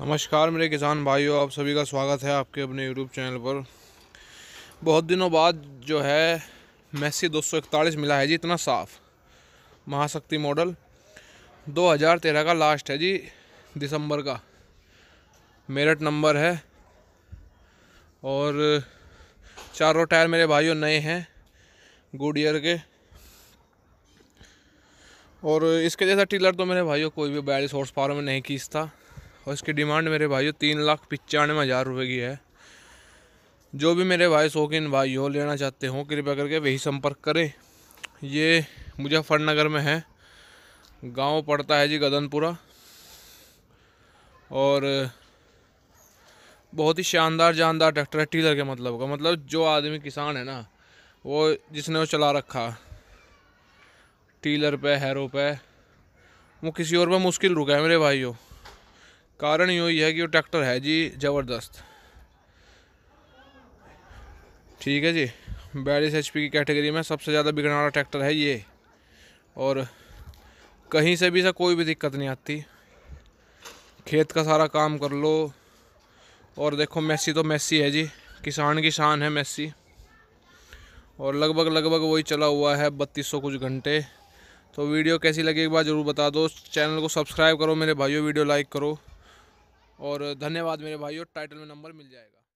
नमस्कार मेरे किसान भाइयों आप सभी का स्वागत है आपके अपने यूट्यूब चैनल पर बहुत दिनों बाद जो है मैसी दो मिला है जी इतना साफ़ महाशक्ति मॉडल 2013 का लास्ट है जी दिसंबर का मेरठ नंबर है और चारों टायर मेरे भाइयों नए हैं गुड ईयर के और इसके जैसा टीलर तो मेरे भाइयों कोई भी बयालीस हॉर्स पावर में नहीं खींचता और इसकी डिमांड मेरे भाइयों तीन लाख पचानवे हज़ार रुपये की है जो भी मेरे भाई शौकीन भाई हो लेना चाहते हो कृपया करके वही संपर्क करें ये मुजफ्फरनगर में है गांव पड़ता है जी गदनपुरा और बहुत ही शानदार जानदार ट्रैक्टर है टीलर के मतलब का मतलब जो आदमी किसान है ना वो जिसने वो चला रखा टीलर पे हैरो पे वो किसी और पे मुश्किल रुका है मेरे भाइयों कारण यो ही है कि वो ट्रैक्टर है जी ज़बरदस्त ठीक है जी बयालीस एच की कैटेगरी में सबसे ज़्यादा बिगड़ने वाला ट्रैक्टर है ये और कहीं से भी सा कोई भी दिक्कत नहीं आती खेत का सारा काम कर लो और देखो मेसी तो मैसी है जी किसान की शान है मैसी और लगभग लगभग वही चला हुआ है बत्तीस सौ कुछ घंटे तो वीडियो कैसी लगी एक बार ज़रूर बता दो चैनल को सब्सक्राइब करो मेरे भाइयों वीडियो लाइक करो और धन्यवाद मेरे भाई और टाइटल में नंबर मिल जाएगा